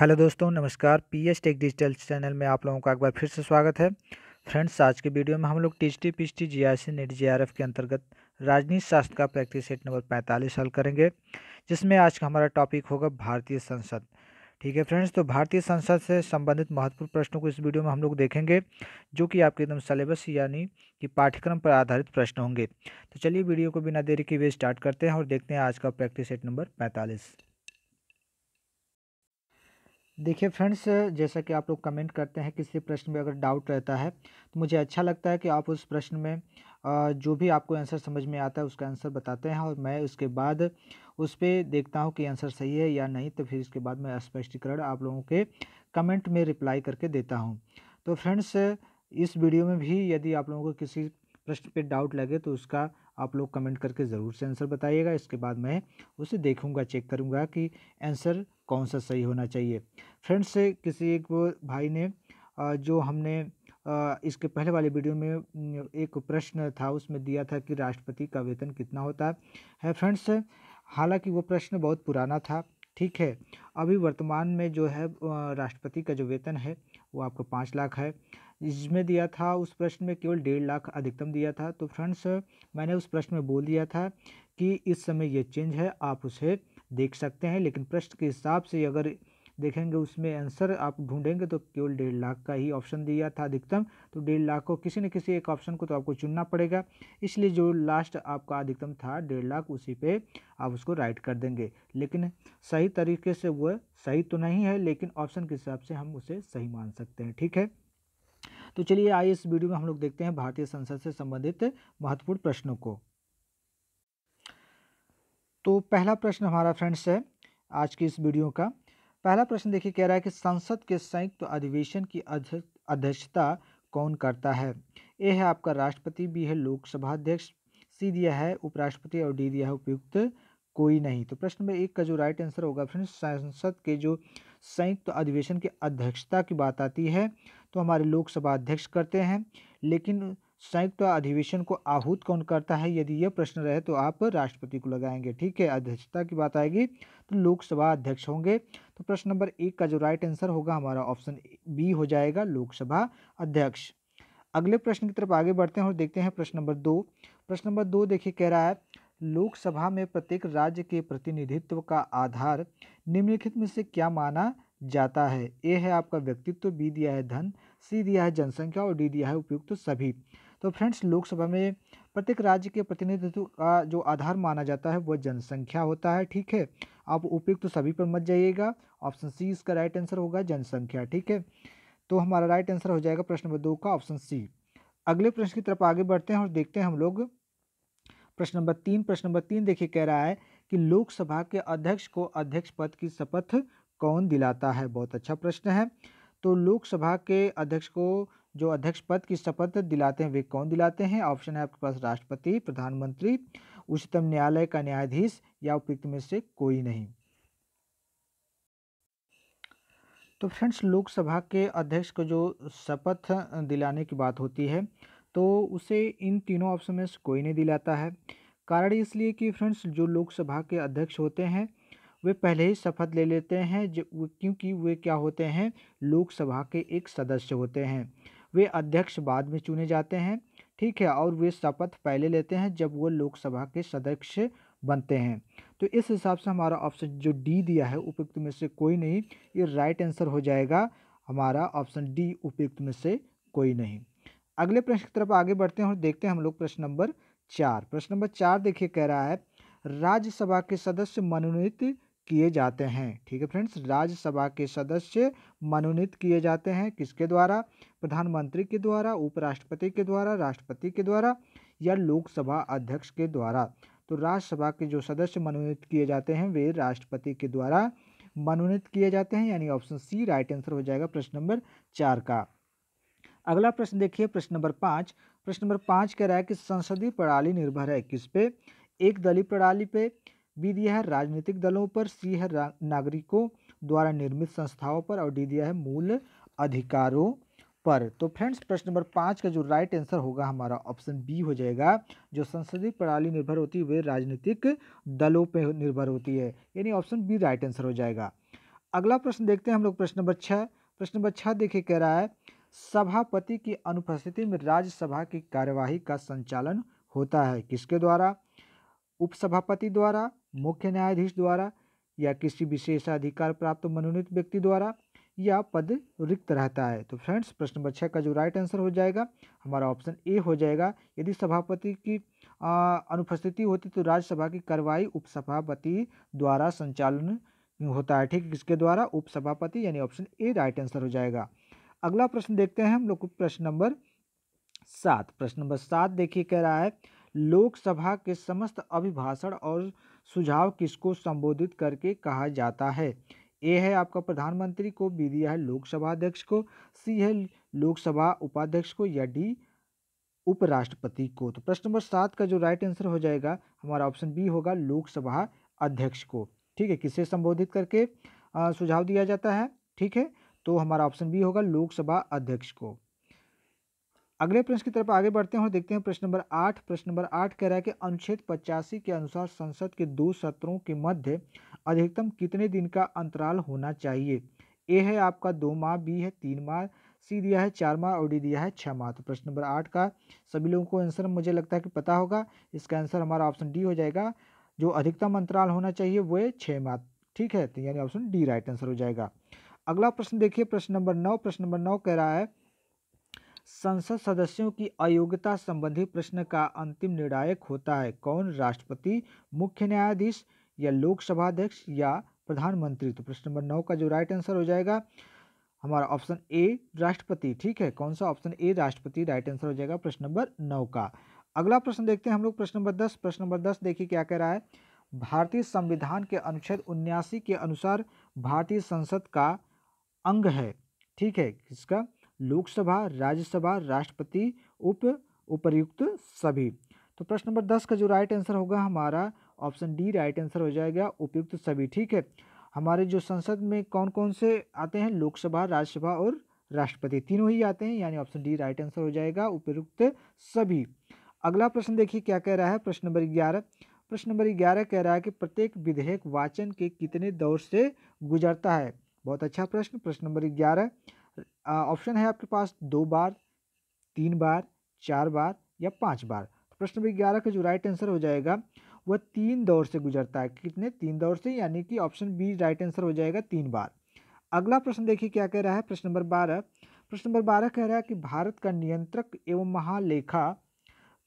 hello दोस्तों नमस्कार P S tech digital channel में आप लोगों का एक बार फिर से स्वागत है फ्रेंड्स आज के वीडियो में हम लोग T T P T G R C NET G R F के अंतर्गत राजनीति शास्त्र का प्रैक्टिस सेट नंबर पैंतालीस हल करेंगे जिसमें आज का हमारा टॉपिक होगा भारतीय संसद ठीक है फ्रेंड्स तो भारतीय संसद से संबंधित महत्वपूर्ण प्रश्नों को इस वीडियो में हम लोग देखेंगे जो कि आपके एकदम सिलेबस यानी कि पाठ्यक्रम पर आधारित प्रश्न होंगे तो चलिए वीडियो को बिना देरी के वे स्टार्ट करते हैं और देखते हैं आज का प्रैक्टिस सेट नंबर पैंतालीस देखिए फ्रेंड्स जैसा कि आप लोग कमेंट करते हैं किसी प्रश्न में अगर डाउट रहता है तो मुझे अच्छा लगता है कि आप उस प्रश्न में जो भी आपको आंसर समझ में आता है उसका आंसर बताते हैं और मैं उसके बाद उस पर देखता हूँ कि आंसर सही है या नहीं तो फिर इसके बाद मैं स्पष्टीकरण आप लोगों के कमेंट में रिप्लाई करके देता हूँ तो फ्रेंड्स इस वीडियो में भी यदि आप लोगों को किसी प्रश्न पे डाउट लगे तो उसका आप लोग कमेंट करके ज़रूर से आंसर बताइएगा इसके बाद मैं उसे देखूंगा चेक करूंगा कि आंसर कौन सा सही होना चाहिए फ्रेंड्स से किसी एक भाई ने जो हमने इसके पहले वाले वीडियो में एक प्रश्न था उसमें दिया था कि राष्ट्रपति का वेतन कितना होता है फ्रेंड्स हालांकि वो प्रश्न बहुत पुराना था ठीक है अभी वर्तमान में जो है राष्ट्रपति का जो वेतन है वो आपको पाँच लाख है इसमें दिया था उस प्रश्न में केवल डेढ़ लाख अधिकतम दिया था तो फ्रेंड्स मैंने उस प्रश्न में बोल दिया था कि इस समय ये चेंज है आप उसे देख सकते हैं लेकिन प्रश्न के हिसाब से अगर देखेंगे उसमें आंसर आप ढूंढेंगे तो केवल डेढ़ लाख का ही ऑप्शन दिया था अधिकतम तो डेढ़ लाख को किसी न किसी एक ऑप्शन को तो आपको चुनना पड़ेगा इसलिए जो लास्ट आपका अधिकतम था डेढ़ लाख उसी पे आप उसको राइट कर देंगे लेकिन सही तरीके से वह सही तो नहीं है लेकिन ऑप्शन के हिसाब से हम उसे सही मान सकते हैं ठीक है तो चलिए आइए इस वीडियो में हम लोग देखते हैं भारतीय संसद से संबंधित महत्वपूर्ण प्रश्नों को तो पहला प्रश्न हमारा फ्रेंड्स है आज की इस वीडियो का पहला प्रश्न देखिए कह रहा है कि संसद के संयुक्त तो अधिवेशन की अध्यक्षता कौन करता है ए है आपका राष्ट्रपति बी है लोकसभा अध्यक्ष सी दिया है उपराष्ट्रपति और डी दिया है उपयुक्त कोई नहीं तो प्रश्न नंबर एक का जो राइट आंसर होगा फ्रेंड्स संसद के जो संयुक्त तो अधिवेशन की अध्यक्षता की बात आती है तो हमारे लोकसभा अध्यक्ष करते हैं लेकिन संयुक्त अधिवेशन को आहूत कौन करता है यदि यह प्रश्न रहे तो आप राष्ट्रपति को लगाएंगे ठीक है अध्यक्षता की बात आएगी तो लोकसभा अध्यक्ष होंगे तो प्रश्न नंबर एक का जो राइट आंसर होगा हमारा ऑप्शन बी हो जाएगा लोकसभा अध्यक्ष अगले प्रश्न की तरफ आगे बढ़ते हैं और देखते हैं प्रश्न नंबर दो प्रश्न नंबर दो देखिए कह रहा है लोकसभा में प्रत्येक राज्य के प्रतिनिधित्व का आधार निम्नलिखित में से क्या माना जाता है ए है आपका व्यक्तित्व बी दिया है धन सी दिया है जनसंख्या और डी दिया है उपयुक्त तो सभी तो फ्रेंड्स लोकसभा में प्रत्येक राज्य के प्रतिनिधित्व का जो आधार माना जाता है वह जनसंख्या होता है ठीक है आप उपयुक्त तो सभी पर मत जाइएगा ऑप्शन सी इसका राइट आंसर होगा जनसंख्या ठीक है तो हमारा राइट आंसर हो जाएगा प्रश्न नंबर दो का ऑप्शन सी अगले प्रश्न की तरफ आगे बढ़ते हैं और देखते हैं हम लोग प्रश्न नंबर तीन प्रश्न नंबर तीन देखिए कह रहा है कि लोकसभा के अध्यक्ष को अध्यक्ष पद की शपथ कौन दिलाता है बहुत अच्छा प्रश्न है तो लोकसभा के अध्यक्ष को जो अध्यक्ष पद की शपथ दिलाते हैं वे कौन दिलाते हैं ऑप्शन है आपके पास राष्ट्रपति प्रधानमंत्री उच्चतम न्यायालय का न्यायाधीश या उपयुक्त में से कोई नहीं तो फ्रेंड्स लोकसभा के अध्यक्ष को जो शपथ दिलाने की बात होती है तो उसे इन तीनों ऑप्शन में से कोई नहीं दिलाता है कारण इसलिए कि फ्रेंड्स जो लोकसभा के अध्यक्ष होते हैं वे पहले ही शपथ ले लेते हैं क्योंकि वे क्या होते हैं लोकसभा के एक सदस्य होते हैं वे अध्यक्ष बाद में चुने जाते हैं ठीक है और वे शपथ पहले लेते हैं जब वो लोकसभा के सदस्य बनते हैं तो इस हिसाब से हमारा ऑप्शन जो डी दिया है उपयुक्त में से कोई नहीं ये राइट आंसर हो जाएगा हमारा ऑप्शन डी उपयुक्त में से कोई नहीं अगले प्रश्न की तरफ आगे बढ़ते हैं और देखते हैं हम लोग प्रश्न नंबर चार प्रश्न नंबर चार देखिए कह रहा है राज्यसभा के सदस्य मनोनीत किए जाते हैं ठीक है फ्रेंड्स राज्यसभा के सदस्य मनोनीत किए जाते हैं किसके द्वारा प्रधानमंत्री के द्वारा उपराष्ट्रपति के द्वारा राष्ट्रपति के द्वारा या लोकसभा अध्यक्ष के द्वारा तो राज्यसभा के जो सदस्य मनोनीत किए जाते हैं वे राष्ट्रपति के द्वारा मनोनीत किए जाते हैं यानी ऑप्शन सी राइट आंसर हो जाएगा प्रश्न नंबर चार का अगला प्रश्न देखिए प्रश्न नंबर पाँच प्रश्न नंबर पाँच कह रहा है कि संसदीय प्रणाली निर्भर है किस पे एक दलीय प्रणाली पे बी दिया है राजनीतिक दलों पर सी है नागरिकों द्वारा निर्मित संस्थाओं पर और डी दिया है मूल अधिकारों पर तो फ्रेंड्स प्रश्न नंबर पाँच का जो राइट आंसर होगा हमारा ऑप्शन बी हो जाएगा जो संसदीय प्रणाली निर्भर होती है वे राजनीतिक दलों पर निर्भर होती है यानी ऑप्शन बी राइट आंसर हो जाएगा अगला प्रश्न देखते हैं हम लोग प्रश्न नंबर छः प्रश्न नंबर छः देखिए कह रहा है सभापति की अनुपस्थिति में राज्यसभा की कार्यवाही का संचालन होता है किसके द्वारा उपसभापति द्वारा मुख्य न्यायाधीश द्वारा या किसी विशेष अधिकार प्राप्त मनोनीत व्यक्ति द्वारा या पद रिक्त रहता है तो फ्रेंड्स प्रश्न नंबर छः का जो राइट आंसर हो जाएगा हमारा ऑप्शन ए हो जाएगा यदि सभापति की अनुपस्थिति होती तो राज्यसभा की कार्रवाई उपसभापति द्वारा संचालन होता है ठीक इसके द्वारा उपसभापति यानी ऑप्शन ए राइट आंसर हो जाएगा अगला प्रश्न देखते हैं हम लोग प्रश्न नंबर सात प्रश्न नंबर सात देखिए कह रहा है लोकसभा के समस्त अभिभाषण और सुझाव किसको संबोधित करके कहा जाता है ए है आपका प्रधानमंत्री को बी दिया है लोकसभा अध्यक्ष को सी है लोकसभा उपाध्यक्ष को या डी उपराष्ट्रपति को तो प्रश्न नंबर सात का जो राइट आंसर हो जाएगा हमारा ऑप्शन बी होगा लोकसभा अध्यक्ष को ठीक है किसे संबोधित करके सुझाव दिया जाता है ठीक है तो हमारा ऑप्शन बी होगा लोकसभा अध्यक्ष को अगले प्रश्न की तरफ आगे बढ़ते हैं और देखते हैं प्रश्न नंबर आठ प्रश्न नंबर आठ कह रहा है कि अनुच्छेद पचासी के अनुसार संसद के दो सत्रों के मध्य अधिकतम कितने दिन का अंतराल होना चाहिए ए है आपका दो माह बी है तीन माह सी दिया है चार माह और डी दिया है छः माह तो प्रश्न नंबर आठ का सभी लोगों को आंसर मुझे लगता है कि पता होगा इसका आंसर हमारा ऑप्शन डी हो जाएगा जो अधिकतम अंतराल होना चाहिए वह छः माह ठीक है तो यानी ऑप्शन डी राइट आंसर हो जाएगा अगला प्रश्न देखिए प्रश्न नंबर नौ प्रश्न नंबर नौ कह रहा है संसद सदस्यों की अयोग्यता संबंधी प्रश्न का अंतिम निर्णायक होता है कौन राष्ट्रपति मुख्य न्यायाधीश या लोकसभा अध्यक्ष या प्रधानमंत्री तो प्रश्न नंबर नौ का जो राइट आंसर हो जाएगा हमारा ऑप्शन ए राष्ट्रपति ठीक है कौन सा ऑप्शन ए राष्ट्रपति राइट आंसर हो जाएगा प्रश्न नंबर नौ का अगला प्रश्न देखते हैं हम लोग प्रश्न नंबर दस प्रश्न नंबर दस देखिए क्या कह रहा है भारतीय संविधान के अनुच्छेद उन्यासी के अनुसार भारतीय संसद का अंग है ठीक है किसका लोकसभा राज्यसभा राष्ट्रपति उप उपरयुक्त सभी तो प्रश्न नंबर दस का जो राइट आंसर होगा हमारा ऑप्शन डी राइट आंसर हो जाएगा उपयुक्त सभी ठीक है हमारे जो संसद में कौन कौन से आते हैं लोकसभा राज्यसभा और राष्ट्रपति तीनों ही आते हैं यानी ऑप्शन डी राइट आंसर हो जाएगा उपयुक्त सभी अगला प्रश्न देखिए क्या कह रहा है प्रश्न नंबर ग्यारह प्रश्न नंबर ग्यारह कह रहा है कि प्रत्येक विधेयक वाचन के कितने दौर से गुजरता है बहुत अच्छा प्रश्न प्रश्न नंबर ग्यारह ऑप्शन है आपके पास दो बार तीन बार चार बार या पांच बार तो प्रश्न नंबर ग्यारह का जो राइट आंसर हो जाएगा वह तीन दौर से गुजरता है कितने तीन दौर से यानी कि ऑप्शन बी राइट आंसर हो जाएगा तीन बार अगला प्रश्न देखिए क्या कह रहा है प्रश्न नंबर बारह प्रश्न नंबर बारह कह रहा है कि भारत का नियंत्रक एवं महालेखा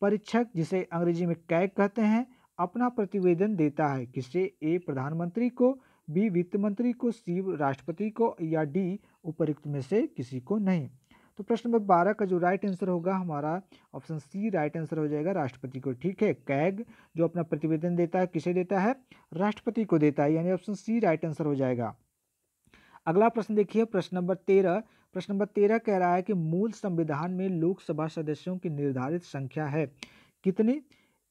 परीक्षक जिसे अंग्रेजी में कैग कहते हैं अपना प्रतिवेदन देता है किसे ए प्रधानमंत्री को बी वित्त मंत्री को सी राष्ट्रपति को या डी उपरुक्त में से किसी को नहीं तो प्रश्न नंबर बारह का जो राइट आंसर होगा हमारा ऑप्शन सी राइट आंसर हो जाएगा राष्ट्रपति को ठीक है कैग जो अपना प्रतिवेदन देता है किसे देता है राष्ट्रपति को देता है यानी ऑप्शन सी राइट आंसर हो जाएगा अगला प्रश्न देखिए प्रश्न नंबर तेरह प्रश्न नंबर तेरह कह रहा है कि मूल संविधान में लोकसभा सदस्यों की निर्धारित संख्या है कितनी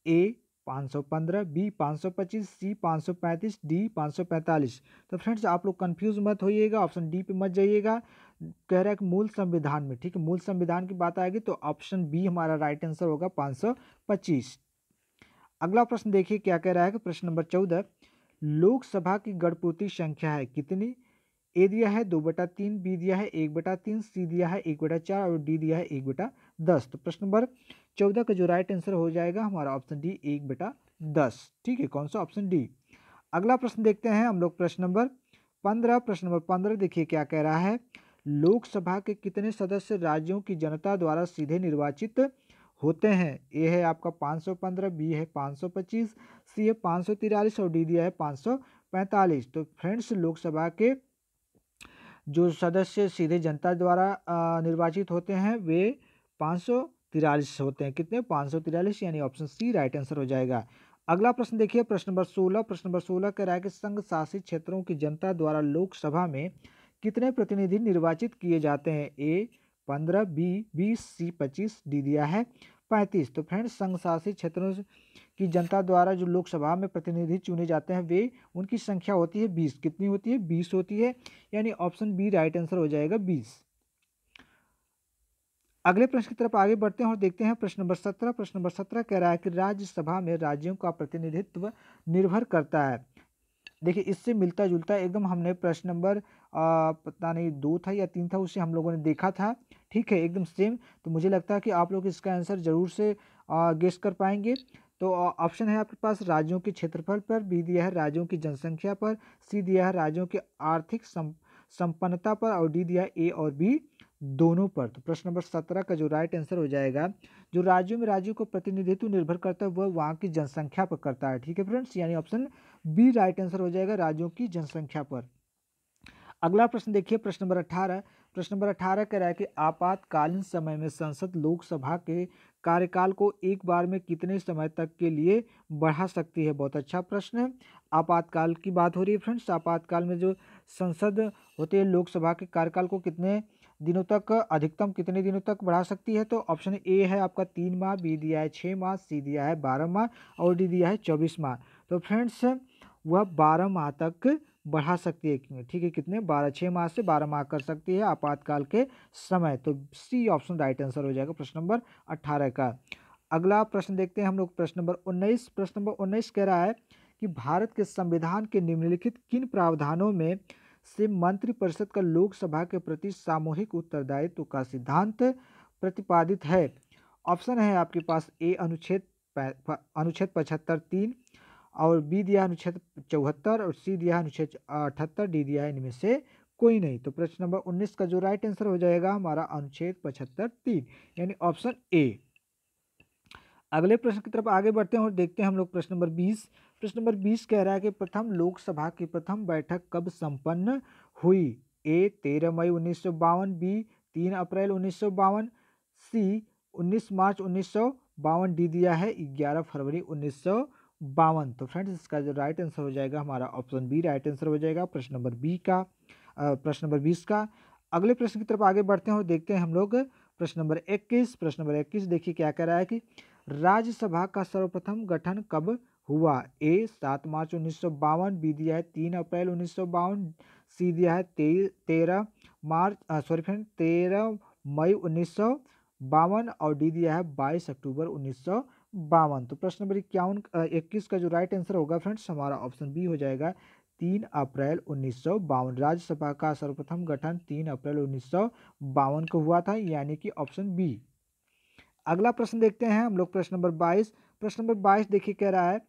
ए 515 बी 525 सी 535 डी 545 तो फ्रेंड्स आप लोग कंफ्यूज मत होइएगा ऑप्शन डी पे मत जाइएगा कह रहा है मूल संविधान में ठीक है मूल संविधान की बात आएगी तो ऑप्शन बी हमारा राइट आंसर होगा 525 अगला प्रश्न देखिए क्या कह रहा है कि प्रश्न नंबर चौदह लोकसभा की गणपूर्ति संख्या है कितनी ए दिया है दो बटा तीन बी दिया है एक बटा तीन सी दिया है एक बटा चार और डी दिया है एक बटा दस तो प्रश्न नंबर चौदह का जो राइट आंसर हो जाएगा हमारा ऑप्शन डी एक बेटा दस ठीक है कौन सा ऑप्शन डी अगला प्रश्न देखते हैं हम लोग प्रश्न नंबर पंद्रह प्रश्न नंबर पंद्रह देखिए क्या कह रहा है लोकसभा के कितने सदस्य राज्यों की जनता द्वारा सीधे निर्वाचित होते हैं ए है आपका पाँच सौ पंद्रह बी है पाँच सौ पच्चीस सी है पाँच सौ तिरालीस और डी दिया है पाँच सौ पैंतालीस तो फ्रेंड्स लोकसभा के जो सदस्य सीधे जनता द्वारा निर्वाचित होते हैं वे पाँच सौ तिरालीस होते हैं कितने पाँच सौ तिरालीस यानी ऑप्शन सी राइट आंसर हो जाएगा अगला प्रश्न देखिए प्रश्न नंबर सोलह प्रश्न नंबर सोलह कह रहा है कि संघ शासित क्षेत्रों की जनता द्वारा लोकसभा में कितने प्रतिनिधि निर्वाचित किए जाते हैं ए पंद्रह बी बीस सी पच्चीस डी दिया है पैंतीस तो फ्रेंड्स संघ शासित क्षेत्रों की जनता द्वारा जो लोकसभा में प्रतिनिधि चुने जाते हैं वे उनकी संख्या होती है बीस कितनी होती है बीस होती है यानी ऑप्शन बी राइट आंसर हो जाएगा बीस अगले प्रश्न की तरफ आगे बढ़ते हैं और देखते हैं प्रश्न नंबर सत्रह प्रश्न नंबर सत्रह कह रहा है कि राज्यसभा में राज्यों का प्रतिनिधित्व निर्भर करता है देखिए इससे मिलता जुलता एकदम हमने प्रश्न नंबर पता नहीं दो था या तीन था उसे हम लोगों ने देखा था ठीक है एकदम सेम तो मुझे लगता है कि आप लोग इसका आंसर ज़रूर से गेस कर पाएंगे तो ऑप्शन है आपके पास राज्यों के क्षेत्रफल पर बी दिया है राज्यों की जनसंख्या पर सी दिया है राज्यों की आर्थिक संपन्नता पर और डी दिया है ए और बी दोनों पर तो प्रश्न नंबर सत्रह का जो राइट आंसर हो जाएगा जो राज्यों में राज्यों को प्रतिनिधित्व निर्भर करता है वह वहाँ की जनसंख्या पर करता है ठीक है फ्रेंड्स यानी ऑप्शन बी राइट आंसर हो जाएगा राज्यों की जनसंख्या पर अगला प्रश्न देखिए प्रश्न नंबर अठारह प्रश्न नंबर अठारह कह रहा है कि आपातकालीन समय में संसद लोकसभा के कार्यकाल को एक बार में कितने समय तक के लिए बढ़ा सकती है बहुत अच्छा प्रश्न है आपातकाल की बात हो रही है फ्रेंड्स आपातकाल में जो संसद होती है लोकसभा के कार्यकाल को कितने दिनों तक अधिकतम कितने दिनों तक बढ़ा सकती है तो ऑप्शन ए है आपका तीन माह बी दिया है छः माह सी दिया है बारह माह और डी दिया है चौबीस माह तो फ्रेंड्स वह बारह माह तक बढ़ा सकती है ठीक है कितने बारह छः माह से बारह माह कर सकती है आपातकाल के समय तो सी ऑप्शन राइट आंसर हो जाएगा प्रश्न नंबर अट्ठारह का अगला प्रश्न देखते हैं हम लोग प्रश्न नंबर उन्नीस प्रश्न नंबर उन्नीस कह रहा है कि भारत के संविधान के निम्नलिखित किन प्रावधानों में से मंत्रिपरिषद का लोकसभा के प्रति सामूहिक उत्तरदायित्व का सिद्धांत प्रतिपादित है ऑप्शन है आपके पास ए अनुच्छेद अनुच्छेद पचहत्तर तीन और बी दिया अनुच्छेद चौहत्तर और सी दिया अनुच्छेद अठहत्तर डी दिया इनमें से कोई नहीं तो प्रश्न नंबर उन्नीस का जो राइट आंसर हो जाएगा हमारा अनुच्छेद पचहत्तर तीन यानी ऑप्शन ए अगले प्रश्न की तरफ आगे बढ़ते हैं और देखते हैं हम लोग प्रश्न नंबर बीस प्रश्न नंबर बीस कह रहा है कि प्रथम लोकसभा की प्रथम बैठक कब संपन्न हुई ए तेरह मई उन्नीस बी तीन अप्रैल उन्नीस सी उन्नीस मार्च उन्नीस डी दिया है ग्यारह फरवरी उन्नीस तो फ्रेंड्स इसका जो राइट आंसर हो जाएगा हमारा ऑप्शन बी राइट आंसर हो जाएगा प्रश्न नंबर बी का प्रश्न नंबर बीस का अगले प्रश्न की तरफ आगे बढ़ते हैं और देखते हैं हम लोग प्रश्न नंबर इक्कीस प्रश्न नंबर इक्कीस देखिए क्या कह रहा है कि राज्यसभा का सर्वप्रथम गठन कब हुआ ए सात मार्च उन्नीस सौ बावन बी दिया है तीन अप्रैल उन्नीस सौ बावन सी दिया है तेईस तेरह मार्च सॉरी फ्रेंड तेरह मई उन्नीस सौ बावन और डी दिया है बाईस अक्टूबर उन्नीस सौ बावन तो प्रश्न नंबर इक्यावन इक्कीस का जो राइट आंसर होगा फ्रेंड्स हमारा ऑप्शन बी हो जाएगा तीन अप्रैल उन्नीस सौ बावन राज्यसभा का सर्वप्रथम गठन तीन अप्रैल उन्नीस सौ बावन को हुआ था यानी कि ऑप्शन बी अगला प्रश्न देखते हैं हम लोग प्रश्न नंबर बाईस प्रश्न नंबर बाईस देखिए कह रहा है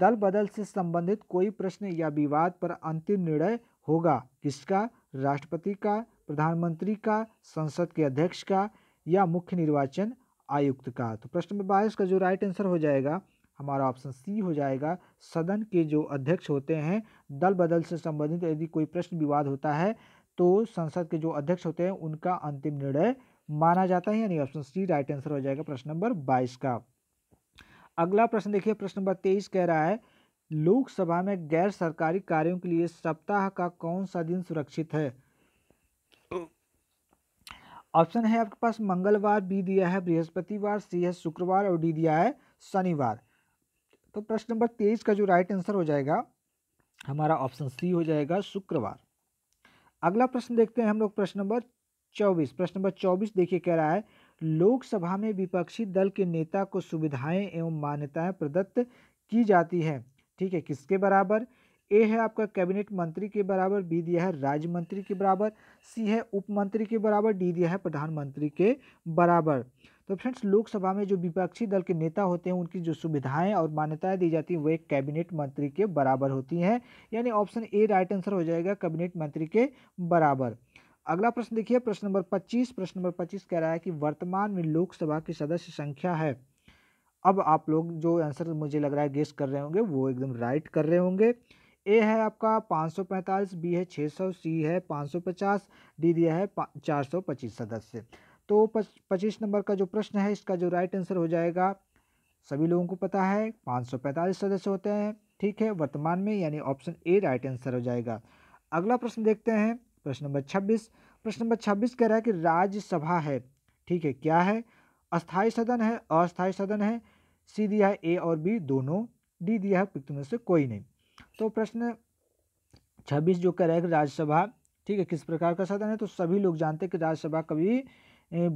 दल बदल से संबंधित कोई प्रश्न या विवाद पर अंतिम निर्णय होगा किसका राष्ट्रपति का प्रधानमंत्री का संसद के अध्यक्ष का या मुख्य निर्वाचन आयुक्त का तो प्रश्न नंबर बाईस का जो राइट आंसर हो जाएगा हमारा ऑप्शन सी हो जाएगा सदन के जो अध्यक्ष होते हैं दल बदल से संबंधित यदि कोई प्रश्न विवाद होता है तो संसद के जो अध्यक्ष होते हैं उनका अंतिम निर्णय माना जाता है यानी ऑप्शन सी राइट आंसर हो जाएगा प्रश्न नंबर बाईस का अगला प्रश्न देखिए प्रश्न नंबर तेईस कह रहा है लोकसभा में गैर सरकारी कार्यों के लिए सप्ताह का कौन सा दिन सुरक्षित है ऑप्शन है आपके पास मंगलवार बी दिया है बृहस्पतिवार सी है शुक्रवार और डी दिया है शनिवार तो प्रश्न नंबर तेईस का जो राइट आंसर हो जाएगा हमारा ऑप्शन सी हो जाएगा शुक्रवार अगला प्रश्न देखते हैं हम लोग प्रश्न नंबर चौबीस प्रश्न नंबर चौबीस देखिए कह रहा है लोकसभा में विपक्षी दल के नेता को सुविधाएं एवं मान्यताएं प्रदत्त की जाती है ठीक है किसके बराबर ए है आपका कैबिनेट मंत्री के बराबर बी दिया है राज्य मंत्री के बराबर सी है उप मंत्री के बराबर डी दिया है प्रधानमंत्री के बराबर तो फ्रेंड्स लोकसभा में जो विपक्षी दल के नेता होते हैं उनकी जो सुविधाएं और मान्यताएं दी जाती हैं एक कैबिनेट मंत्री के बराबर होती हैं यानी ऑप्शन ए राइट आंसर हो जाएगा कैबिनेट मंत्री के बराबर अगला प्रश्न देखिए प्रश्न नंबर पच्चीस प्रश्न नंबर पच्चीस कह रहा है कि वर्तमान में लोकसभा की सदस्य संख्या है अब आप लोग जो आंसर मुझे लग रहा है गेस कर रहे होंगे वो एकदम राइट कर रहे होंगे ए है आपका 545 बी है 600 सी है 550 डी दिया है 425 सदस्य तो पच्चीस नंबर का जो प्रश्न है इसका जो राइट आंसर हो जाएगा सभी लोगों को पता है पैंतालीस सदस्य होते हैं ठीक है वर्तमान में यानी ऑप्शन ए राइट आंसर हो जाएगा अगला प्रश्न देखते हैं प्रश्न नंबर छब्बीस प्रश्न नंबर छब्बीस कह रहा है कि राज्यसभा है ठीक है क्या है अस्थाई सदन है अस्थाई सदन है सी दिया है ए और बी दोनों डी दिया है पिक्त में से कोई नहीं तो प्रश्न छब्बीस जो कह रहा है कि राज्यसभा ठीक है किस प्रकार का सदन है तो सभी लोग जानते हैं कि राज्यसभा कभी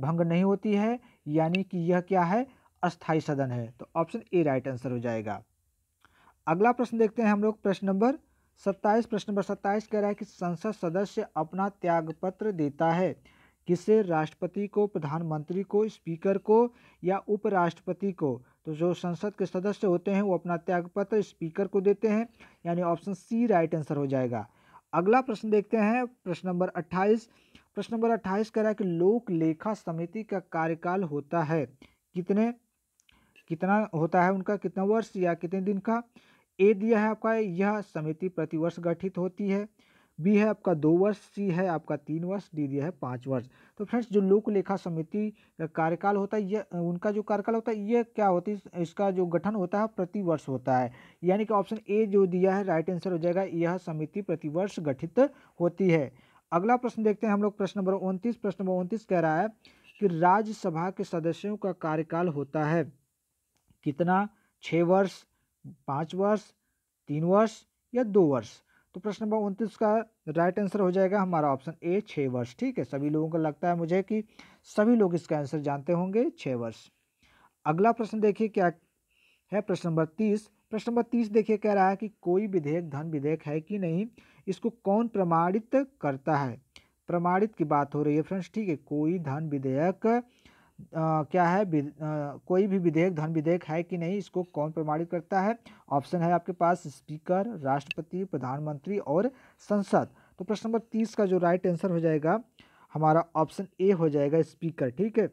भंग नहीं होती है यानी कि यह क्या है अस्थाई सदन है तो ऑप्शन ए राइट आंसर हो जाएगा अगला प्रश्न देखते हैं हम लोग प्रश्न नंबर सत्ताईस प्रश्न नंबर सत्ताईस कह रहा है कि संसद सदस्य अपना त्यागपत्र देता है किसे राष्ट्रपति को प्रधानमंत्री को स्पीकर को या उपराष्ट्रपति को तो जो संसद के सदस्य होते हैं वो अपना त्यागपत्र स्पीकर को देते हैं यानी ऑप्शन सी राइट आंसर हो जाएगा अगला प्रश्न देखते हैं प्रश्न नंबर अट्ठाईस प्रश्न नंबर अट्ठाईस कह रहा है कि लोक लेखा समिति का कार्यकाल होता है कितने कितना होता है उनका कितना वर्ष या कितने दिन का ए दिया है आपका यह समिति प्रतिवर्ष गठित होती है बी है आपका दो वर्ष सी है आपका तीन वर्ष डी दिया है पाँच वर्ष तो फ्रेंड्स जो लोक लेखा समिति कार्यकाल होता है यह उनका जो कार्यकाल होता है यह क्या होती है इसका जो गठन होता है प्रतिवर्ष होता है यानी कि ऑप्शन ए जो दिया है राइट आंसर हो जाएगा यह समिति प्रतिवर्ष गठित होती है अगला प्रश्न देखते हैं हम लोग प्रश्न नंबर उनतीस प्रश्न नंबर उनतीस कह रहा है कि राज्यसभा के सदस्यों का कार्यकाल होता है कितना छः वर्ष पाँच वर्ष तीन वर्ष या दो वर्ष तो प्रश्न नंबर उनतीस का राइट आंसर हो जाएगा हमारा ऑप्शन ए छः वर्ष ठीक है सभी लोगों को लगता है मुझे कि सभी लोग इसका आंसर जानते होंगे छः वर्ष अगला प्रश्न देखिए क्या है प्रश्न नंबर तीस प्रश्न नंबर तीस देखिए कह रहा है कि कोई विधेयक धन विधेयक है कि नहीं इसको कौन प्रमाणित करता है प्रमाणित की बात हो रही है फ्रेंड्स ठीक है कोई धन विधेयक आ, क्या है भी, आ, कोई भी विधेयक धन विधेयक है कि नहीं इसको कौन प्रमाणित करता है ऑप्शन है आपके पास स्पीकर राष्ट्रपति प्रधानमंत्री और संसद तो प्रश्न नंबर तीस का जो राइट आंसर हो जाएगा हमारा ऑप्शन ए हो जाएगा स्पीकर ठीक है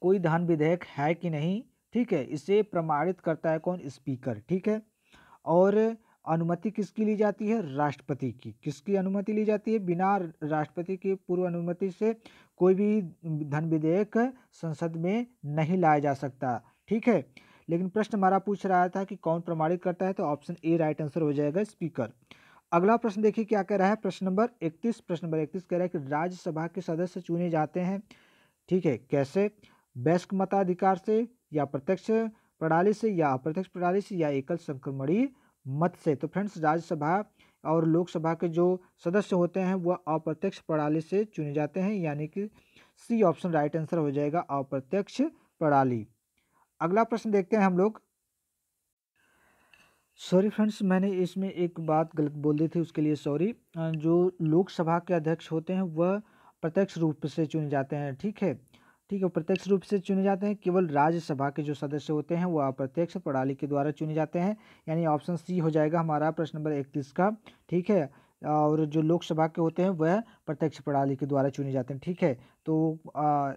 कोई धन विधेयक है कि नहीं ठीक है इसे प्रमाणित करता है कौन स्पीकर ठीक है और अनुमति किसकी ली जाती है राष्ट्रपति की किसकी अनुमति ली जाती है बिना राष्ट्रपति की पूर्व अनुमति से कोई भी धन विधेयक संसद में नहीं लाया जा सकता ठीक है लेकिन प्रश्न हमारा पूछ रहा था कि कौन प्रमाणित करता है तो ऑप्शन ए राइट आंसर हो जाएगा स्पीकर अगला प्रश्न देखिए क्या कह रहा है प्रश्न नंबर इकतीस प्रश्न नंबर इकतीस कह रहा है कि राज्यसभा के सदस्य चुने जाते हैं ठीक है कैसे वैश्क मताधिकार से या प्रत्यक्ष प्रणाली से या अप्रत्यक्ष प्रणाली से या एकल संक्रमणीय मत से तो फ्रेंड्स राज्यसभा और लोकसभा के जो सदस्य होते हैं वह अप्रत्यक्ष प्रणाली से चुने जाते हैं यानी कि सी ऑप्शन राइट आंसर हो जाएगा अप्रत्यक्ष प्रणाली अगला प्रश्न देखते हैं हम लोग सॉरी फ्रेंड्स मैंने इसमें एक बात गलत बोल दी थी उसके लिए सॉरी जो लोकसभा के अध्यक्ष होते हैं वह प्रत्यक्ष रूप से चुने जाते हैं ठीक है ठीक है प्रत्यक्ष रूप से चुने जाते हैं केवल राज्यसभा के जो सदस्य होते हैं वो अप्रत्यक्ष प्रणाली के द्वारा चुने जाते हैं यानी ऑप्शन सी हो जाएगा हमारा प्रश्न नंबर इकतीस का ठीक है और जो लोकसभा के होते हैं वह प्रत्यक्ष प्रणाली के द्वारा चुने जाते हैं ठीक है तो आ,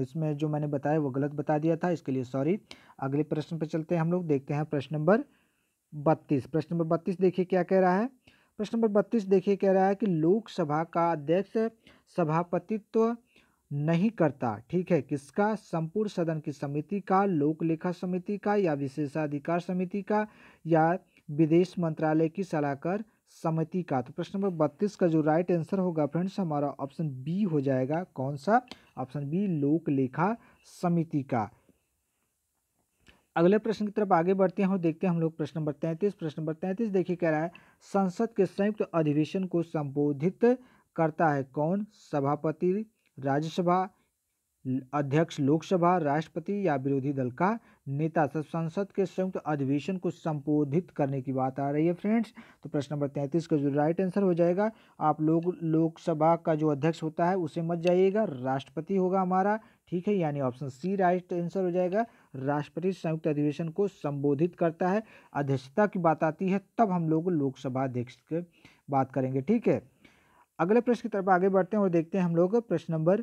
इसमें जो मैंने बताया वो गलत बता दिया था इसके लिए सॉरी अगले प्रश्न पर चलते हैं हम लोग देखते हैं प्रश्न नंबर बत्तीस प्रश्न नंबर बत्तीस देखिए क्या कह रहा है प्रश्न नंबर बत्तीस देखिए कह रहा है कि लोकसभा का अध्यक्ष सभापतित्व नहीं करता ठीक है किसका संपूर्ण सदन की समिति का लोक लेखा समिति का या विशेषाधिकार समिति का या विदेश मंत्रालय की सलाहकार समिति का तो प्रश्न नंबर बत्तीस का जो राइट आंसर होगा फ्रेंड्स हमारा ऑप्शन बी हो जाएगा कौन सा ऑप्शन बी लोक लेखा समिति का अगले प्रश्न की तरफ आगे बढ़ते हैं और देखते हैं हम लोग प्रश्न नंबर तैंतीस प्रश्न नंबर तैंतीस देखिए कह रहा है संसद के संयुक्त अधिवेशन को संबोधित करता है कौन सभापति राज्यसभा अध्यक्ष लोकसभा राष्ट्रपति या विरोधी दल का नेता संसद के संयुक्त अधिवेशन को संबोधित करने की बात आ रही है फ्रेंड्स तो प्रश्न नंबर तैंतीस का जो राइट आंसर हो जाएगा आप लोग लोकसभा का जो अध्यक्ष होता है उसे मत जाइएगा राष्ट्रपति होगा हमारा ठीक है यानी ऑप्शन सी राइट आंसर हो जाएगा राष्ट्रपति संयुक्त अधिवेशन को संबोधित करता है अध्यक्षता की बात आती है तब हम लोग लोकसभा अध्यक्ष के बात करेंगे ठीक है अगले प्रश्न की तरफ आगे बढ़ते हैं और देखते हैं हम लोग प्रश्न नंबर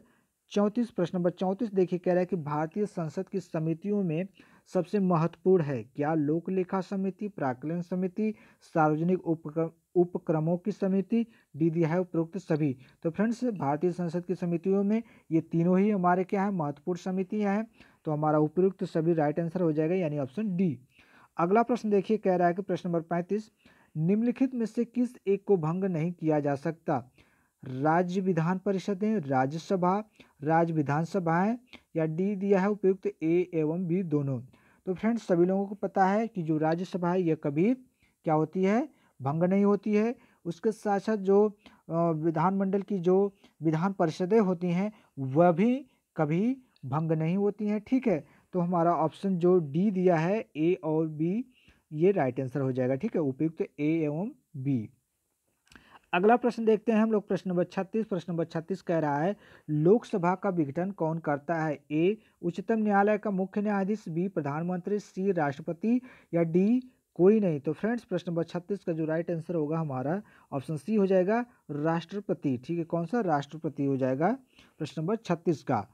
चौंतीस प्रश्न नंबर चौंतीस देखिए कह रहा है कि भारतीय संसद की समितियों में सबसे महत्वपूर्ण है क्या लोक लेखा समिति प्राकलन समिति सार्वजनिक उपक्रम उपक्रमों की समिति डी दिया है उपरोक्त सभी तो फ्रेंड्स भारतीय संसद की समितियों में ये तीनों ही हमारे क्या है महत्वपूर्ण समितियाँ हैं तो हमारा उपयुक्त सभी राइट आंसर हो जाएगा यानी ऑप्शन डी अगला प्रश्न देखिए कह रहा है कि प्रश्न नंबर पैंतीस निम्नलिखित में से किस एक को भंग नहीं किया जा सकता राज्य विधान परिषदें राज्यसभा राज्य विधानसभाएं या डी दिया है उपयुक्त ए एवं बी दोनों तो फ्रेंड्स सभी लोगों को पता है कि जो राज्यसभा है यह कभी क्या होती है भंग नहीं होती है उसके साथ साथ जो विधानमंडल की जो विधान परिषदें होती हैं वह भी कभी भंग नहीं होती हैं ठीक है तो हमारा ऑप्शन जो डी दिया है ए और बी ये राइट आंसर हो जाएगा ठीक है उपयुक्त ए एवं बी अगला प्रश्न देखते हैं हम लोग प्रश्न नंबर छत्तीस प्रश्न नंबर छत्तीस कह रहा है लोकसभा का विघटन कौन करता है ए उच्चतम न्यायालय का मुख्य न्यायाधीश बी प्रधानमंत्री सी राष्ट्रपति या डी कोई नहीं तो फ्रेंड्स प्रश्न नंबर छत्तीस का जो राइट आंसर होगा हमारा ऑप्शन सी हो जाएगा राष्ट्रपति ठीक है कौन सा राष्ट्रपति हो जाएगा प्रश्न नंबर छत्तीस का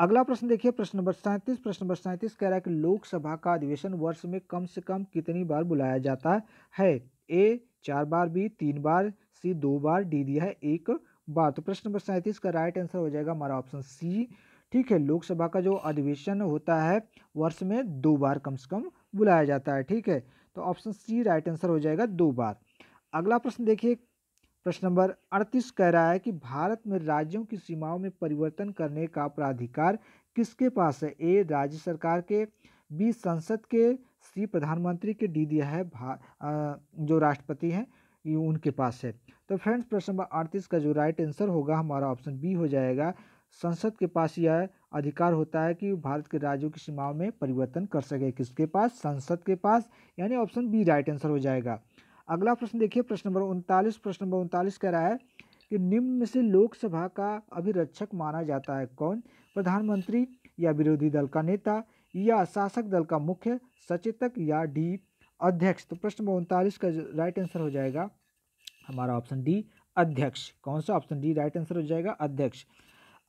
अगला प्रश्न देखिए प्रश्न नंबर सैंतीस प्रश्न नंबर सैंतीस कह रहा है कि लोकसभा का अधिवेशन वर्ष में कम से कम कितनी बार बुलाया जाता है ए चार बार बी तीन बार सी दो बार डी दिया है एक बार तो प्रश्न नंबर सैंतीस का राइट आंसर हो जाएगा हमारा ऑप्शन सी ठीक है लोकसभा का जो अधिवेशन होता है वर्ष में दो बार कम से कम बुलाया जाता है ठीक है तो ऑप्शन सी राइट आंसर हो जाएगा दो बार अगला प्रश्न देखिए प्रश्न नंबर अड़तीस कह रहा है कि भारत में राज्यों की सीमाओं में परिवर्तन करने का प्राधिकार किसके पास है ए राज्य सरकार के बी संसद के सी प्रधानमंत्री के डी दिया है आ, जो राष्ट्रपति हैं ये उनके पास है तो फ्रेंड्स प्रश्न नंबर अड़तीस का जो राइट आंसर होगा हमारा ऑप्शन बी हो जाएगा संसद के पास यह अधिकार होता है कि भारत के राज्यों की सीमाओं में परिवर्तन कर सके किसके पास संसद के पास यानी ऑप्शन बी राइट आंसर हो जाएगा अगला प्रश्न देखिए प्रश्न नंबर उनतालीस प्रश्न नंबर उनतालीस कह रहा है कि निम्न में से लोकसभा का अभिरक्षक माना जाता है कौन प्रधानमंत्री या विरोधी दल का नेता या शासक दल का मुख्य सचेतक या डी अध्यक्ष तो प्रश्न नंबर उनतालीस का राइट आंसर हो जाएगा हमारा ऑप्शन डी अध्यक्ष कौन सा ऑप्शन डी राइट आंसर हो जाएगा अध्यक्ष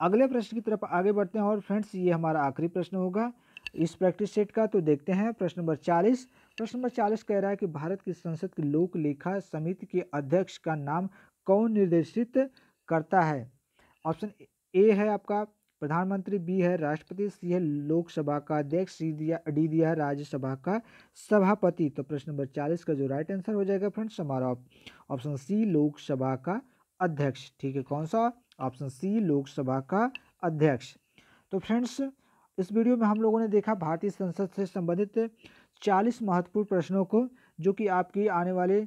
अगले प्रश्न की तरफ आगे बढ़ते हैं और फ्रेंड्स ये हमारा आखिरी प्रश्न होगा इस प्रैक्टिस सेट का तो देखते हैं प्रश्न नंबर चालीस प्रश्न नंबर चालीस कह रहा है कि भारत की संसद की लोक लेखा समिति के अध्यक्ष का नाम कौन निर्देशित करता है ऑप्शन ए है आपका प्रधानमंत्री बी है राष्ट्रपति सी है लोकसभा का अध्यक्ष सी दिया डी दिया है राज्यसभा का सभापति तो प्रश्न नंबर चालीस का जो राइट आंसर हो जाएगा फ्रेंड्स समारोह ऑप्शन सी लोकसभा का अध्यक्ष ठीक है कौन सा ऑप्शन सी लोकसभा का अध्यक्ष तो फ्रेंड्स इस वीडियो में हम लोगों ने देखा भारतीय संसद से संबंधित चालीस महत्वपूर्ण प्रश्नों को जो कि आपकी आने वाले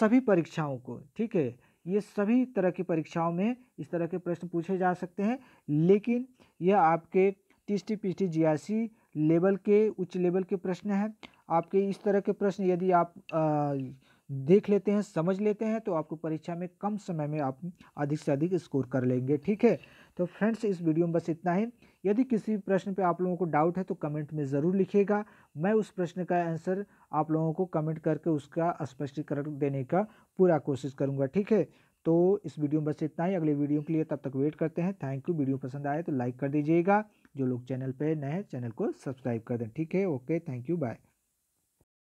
सभी परीक्षाओं को ठीक है ये सभी तरह की परीक्षाओं में इस तरह के प्रश्न पूछे जा सकते हैं लेकिन यह आपके T T P T G R C level के उच्च लेवल के प्रश्न हैं आपके इस तरह के प्रश्न यदि आप आ, देख लेते हैं समझ लेते हैं तो आपको परीक्षा में कम समय में आप अधिक से अधिक स्कोर कर लेंगे ठीक है तो फ्रेंड्स इस वीडियो में बस इतना ही यदि किसी भी प्रश्न पे आप लोगों को डाउट है तो कमेंट में ज़रूर लिखिएगा मैं उस प्रश्न का आंसर आप लोगों को कमेंट करके उसका स्पष्टीकरण देने का पूरा कोशिश करूँगा ठीक है तो इस वीडियो में बस इतना ही अगले वीडियो के लिए तब तक वेट करते हैं थैंक यू वीडियो पसंद आए तो लाइक कर दीजिएगा जो लोग चैनल पर नए हैं चैनल को सब्सक्राइब कर दें ठीक है ओके थैंक यू बाय